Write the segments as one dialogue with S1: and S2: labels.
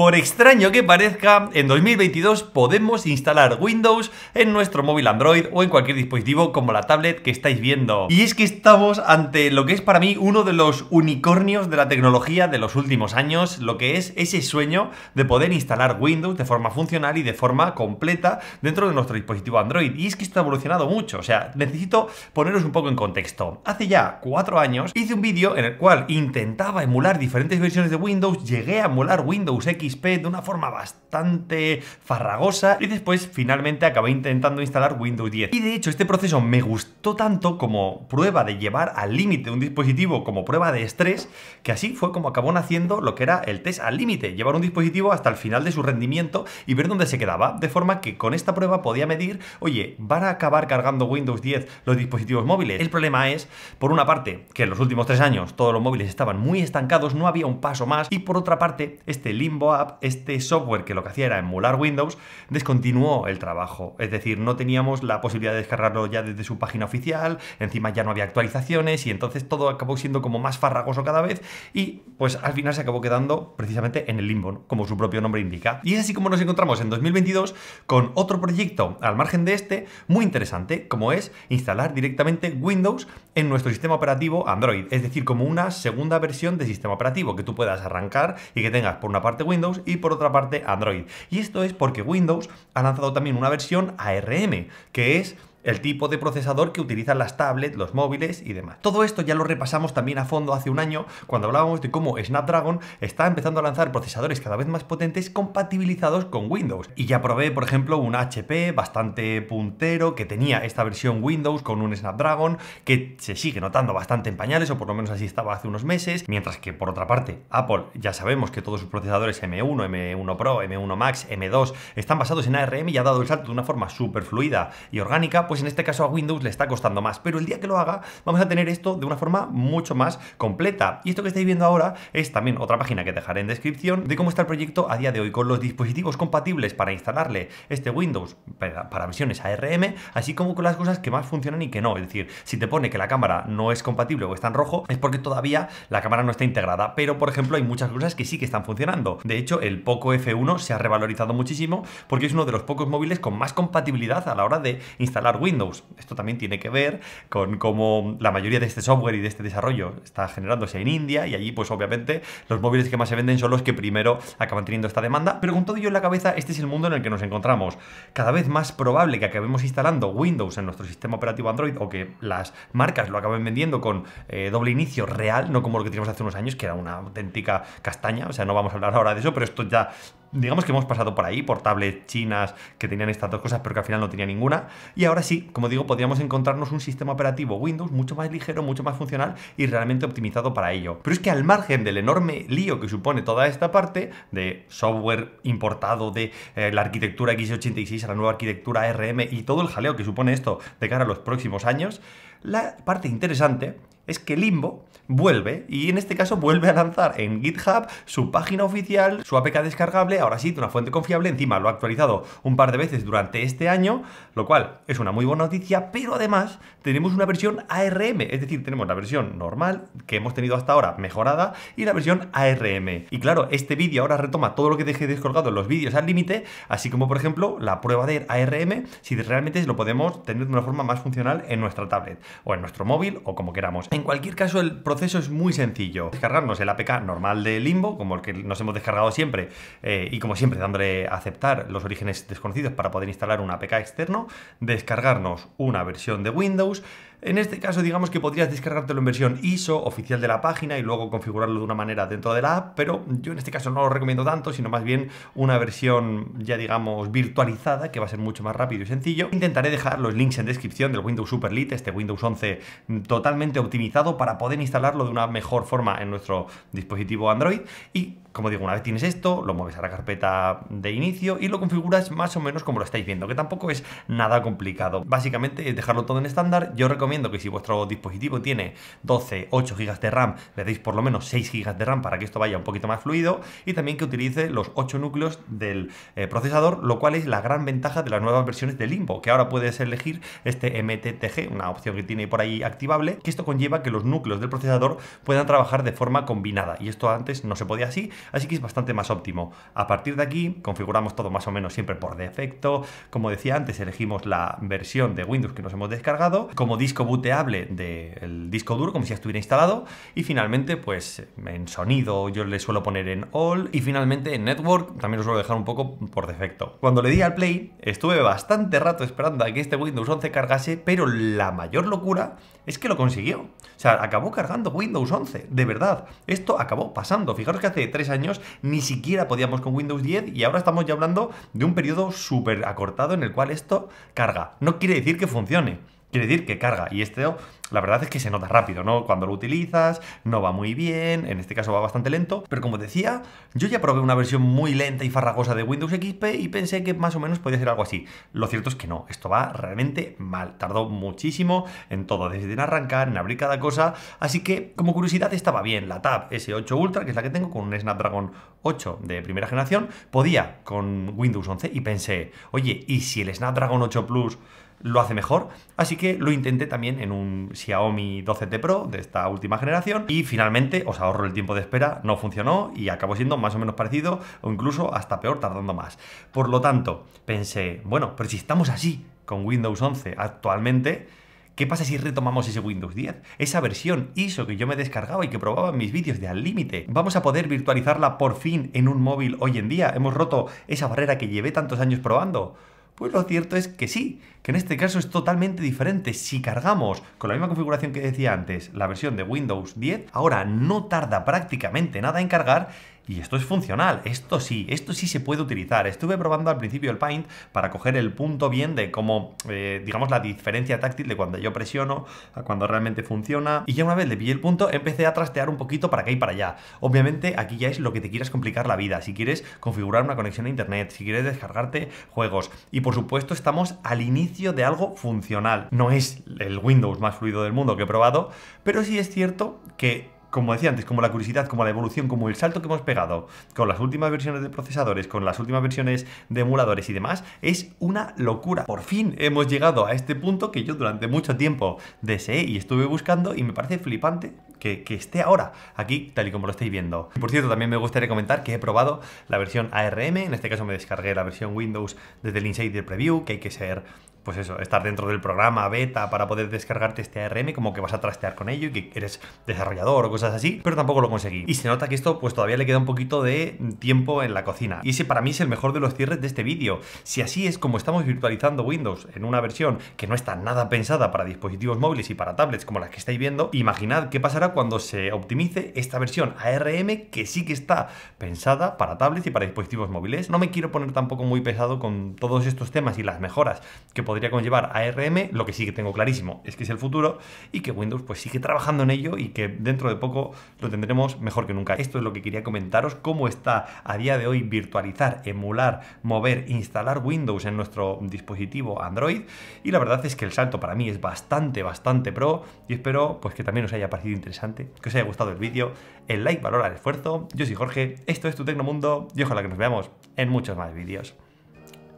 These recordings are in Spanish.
S1: Por extraño que parezca, en 2022 podemos instalar Windows en nuestro móvil Android o en cualquier dispositivo como la tablet que estáis viendo. Y es que estamos ante lo que es para mí uno de los unicornios de la tecnología de los últimos años, lo que es ese sueño de poder instalar Windows de forma funcional y de forma completa dentro de nuestro dispositivo Android. Y es que esto ha evolucionado mucho, o sea, necesito poneros un poco en contexto. Hace ya cuatro años hice un vídeo en el cual intentaba emular diferentes versiones de Windows, llegué a emular Windows X de una forma bastante farragosa y después finalmente acabé intentando instalar Windows 10. Y de hecho este proceso me gustó tanto como prueba de llevar al límite un dispositivo como prueba de estrés que así fue como acabó naciendo lo que era el test al límite, llevar un dispositivo hasta el final de su rendimiento y ver dónde se quedaba, de forma que con esta prueba podía medir, oye, ¿van a acabar cargando Windows 10 los dispositivos móviles? El problema es, por una parte, que en los últimos tres años todos los móviles estaban muy estancados, no había un paso más y por otra parte, este limbo este software que lo que hacía era emular Windows, descontinuó el trabajo. Es decir, no teníamos la posibilidad de descargarlo ya desde su página oficial, encima ya no había actualizaciones y entonces todo acabó siendo como más farragoso cada vez y pues al final se acabó quedando precisamente en el limbo, como su propio nombre indica. Y es así como nos encontramos en 2022 con otro proyecto al margen de este muy interesante, como es instalar directamente Windows en nuestro sistema operativo Android, es decir, como una segunda versión de sistema operativo que tú puedas arrancar y que tengas por una parte Windows y por otra parte Android. Y esto es porque Windows ha lanzado también una versión ARM, que es el tipo de procesador que utilizan las tablets, los móviles y demás. Todo esto ya lo repasamos también a fondo hace un año cuando hablábamos de cómo Snapdragon está empezando a lanzar procesadores cada vez más potentes compatibilizados con Windows. Y ya probé, por ejemplo, un HP bastante puntero que tenía esta versión Windows con un Snapdragon que se sigue notando bastante en pañales o por lo menos así estaba hace unos meses, mientras que por otra parte Apple ya sabemos que todos sus procesadores M1, M1 Pro, M1 Max, M2 están basados en ARM y ha dado el salto de una forma súper fluida y orgánica pues en este caso a Windows le está costando más. Pero el día que lo haga, vamos a tener esto de una forma mucho más completa. Y esto que estáis viendo ahora es también otra página que dejaré en descripción de cómo está el proyecto a día de hoy con los dispositivos compatibles para instalarle este Windows para, versiones ARM, así como con las cosas que más funcionan y que no. Es decir, si te pone que la cámara no es compatible o está en rojo, es porque todavía la cámara no está integrada. Pero, por ejemplo, hay muchas cosas que sí que están funcionando. De hecho, el Poco F1 se ha revalorizado muchísimo porque es uno de los pocos móviles con más compatibilidad a la hora de instalar Windows. Esto también tiene que ver con cómo la mayoría de este software y de este desarrollo está generándose en India y allí pues obviamente los móviles que más se venden son los que primero acaban teniendo esta demanda. Pero con todo ello en la cabeza, este es el mundo en el que nos encontramos. Cada vez más probable que acabemos instalando Windows en nuestro sistema operativo Android o que las marcas lo acaben vendiendo con eh, doble inicio real, no como lo que teníamos hace unos años, que era una auténtica castaña. O sea, no vamos a hablar ahora de eso, pero esto ya digamos que hemos pasado por ahí, por tablets chinas que tenían estas dos cosas, pero que al final no tenía ninguna. Y ahora sí, como digo, podríamos encontrarnos un sistema operativo Windows mucho más ligero, mucho más funcional y realmente optimizado para ello. Pero es que al margen del enorme lío que supone toda esta parte de software importado de eh, la arquitectura x86 a la nueva arquitectura RM y todo el jaleo que supone esto de cara a los próximos años, la parte interesante es que Limbo vuelve y en este caso vuelve a lanzar en GitHub su página oficial, su APK descargable, ahora sí, de una fuente confiable, encima lo ha actualizado un par de veces durante este año, lo cual es una muy buena noticia, pero además tenemos una versión ARM, es decir, tenemos la versión normal que hemos tenido hasta ahora mejorada y la versión ARM. Y claro, este vídeo ahora retoma todo lo que dejé descolgado en los vídeos al límite, así como por ejemplo la prueba de ARM, si realmente lo podemos tener de una forma más funcional en nuestra tablet o en nuestro móvil o como queramos. En cualquier caso, el proceso es muy sencillo. Descargarnos el APK normal de Limbo, como el que nos hemos descargado siempre, eh, y como siempre dándole aceptar los orígenes desconocidos para poder instalar un APK externo, descargarnos una versión de Windows, en este caso, digamos que podrías descargártelo en versión ISO oficial de la página y luego configurarlo de una manera dentro de la app, pero yo en este caso no lo recomiendo tanto, sino más bien una versión ya digamos virtualizada que va a ser mucho más rápido y sencillo. Intentaré dejar los links en descripción del Windows Super Lite, este Windows 11 totalmente optimizado para poder instalarlo de una mejor forma en nuestro dispositivo Android y como digo, una vez tienes esto, lo mueves a la carpeta de inicio y lo configuras más o menos como lo estáis viendo, que tampoco es nada complicado. Básicamente es dejarlo todo en estándar. Yo recomiendo que si vuestro dispositivo tiene 12, 8 GB de RAM, le deis por lo menos 6 GB de RAM para que esto vaya un poquito más fluido y también que utilice los 8 núcleos del eh, procesador, lo cual es la gran ventaja de las nuevas versiones de Limbo, que ahora puedes elegir este MTTG, una opción que tiene por ahí activable, que esto conlleva que los núcleos del procesador puedan trabajar de forma combinada y esto antes no se podía así así que es bastante más óptimo. A partir de aquí, configuramos todo más o menos siempre por defecto. Como decía antes, elegimos la versión de Windows que nos hemos descargado, como disco booteable del disco duro, como si estuviera instalado, y finalmente, pues en sonido yo le suelo poner en all, y finalmente en network también lo suelo dejar un poco por defecto. Cuando le di al play, estuve bastante rato esperando a que este Windows 11 cargase, pero la mayor locura es que lo consiguió. O sea, acabó cargando Windows 11, de verdad. Esto acabó pasando. Fijaros que hace tres años ni siquiera podíamos con Windows 10 y ahora estamos ya hablando de un periodo súper acortado en el cual esto carga. No quiere decir que funcione. Quiere decir que carga. Y esto, la verdad es que se nota rápido, ¿no? Cuando lo utilizas, no va muy bien, en este caso va bastante lento. Pero como decía, yo ya probé una versión muy lenta y farragosa de Windows XP y pensé que más o menos podía ser algo así. Lo cierto es que no, esto va realmente mal. Tardó muchísimo en todo, desde en arrancar, en abrir cada cosa. Así que, como curiosidad, estaba bien. La Tab S8 Ultra, que es la que tengo, con un Snapdragon 8 de primera generación, podía con Windows 11 y pensé, oye, ¿y si el Snapdragon 8 Plus lo hace mejor. Así que lo intenté también en un Xiaomi 12T Pro de esta última generación y finalmente os ahorro el tiempo de espera, no funcionó y acabó siendo más o menos parecido o incluso hasta peor tardando más. Por lo tanto, pensé, bueno, pero si estamos así con Windows 11 actualmente, ¿Qué pasa si retomamos ese Windows 10? Esa versión ISO que yo me descargaba y que probaba en mis vídeos de al límite. ¿Vamos a poder virtualizarla por fin en un móvil hoy en día? ¿Hemos roto esa barrera que llevé tantos años probando? Pues lo cierto es que sí, que en este caso es totalmente diferente. Si cargamos con la misma configuración que decía antes la versión de Windows 10, ahora no tarda prácticamente nada en cargar y esto es funcional, esto sí, esto sí se puede utilizar. Estuve probando al principio el Paint para coger el punto bien de cómo, eh, digamos, la diferencia táctil de cuando yo presiono a cuando realmente funciona. Y ya una vez le pillé el punto, empecé a trastear un poquito para acá y para allá. Obviamente aquí ya es lo que te quieras complicar la vida. Si quieres configurar una conexión a internet, si quieres descargarte juegos. Y por supuesto estamos al inicio de algo funcional. No es el Windows más fluido del mundo que he probado, pero sí es cierto que como decía antes, como la curiosidad, como la evolución, como el salto que hemos pegado con las últimas versiones de procesadores, con las últimas versiones de emuladores y demás, es una locura. Por fin hemos llegado a este punto que yo durante mucho tiempo deseé y estuve buscando y me parece flipante que, esté ahora aquí tal y como lo estáis viendo. por cierto, también me gustaría comentar que he probado la versión ARM, en este caso me descargué la versión Windows desde el Insider Preview, que hay que ser pues eso, estar dentro del programa beta para poder descargarte este ARM, como que vas a trastear con ello y que eres desarrollador o cosas así, pero tampoco lo conseguí. Y se nota que esto pues todavía le queda un poquito de tiempo en la cocina. Y ese para mí es el mejor de los cierres de este vídeo. Si así es como estamos virtualizando Windows en una versión que no está nada pensada para dispositivos móviles y para tablets como las que estáis viendo, imaginad qué pasará cuando se optimice esta versión ARM que sí que está pensada para tablets y para dispositivos móviles. No me quiero poner tampoco muy pesado con todos estos temas y las mejoras que podría conllevar ARM, lo que sí que tengo clarísimo es que es el futuro y que Windows pues sigue trabajando en ello y que dentro de poco lo tendremos mejor que nunca. Esto es lo que quería comentaros, cómo está a día de hoy virtualizar, emular, mover, instalar Windows en nuestro dispositivo Android y la verdad es que el salto para mí es bastante, bastante pro y espero pues que también os haya parecido interesante, que os haya gustado el vídeo, el like valora el esfuerzo, yo soy Jorge, esto es Tu Tecnomundo y ojalá que nos veamos en muchos más vídeos.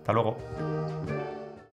S1: Hasta luego.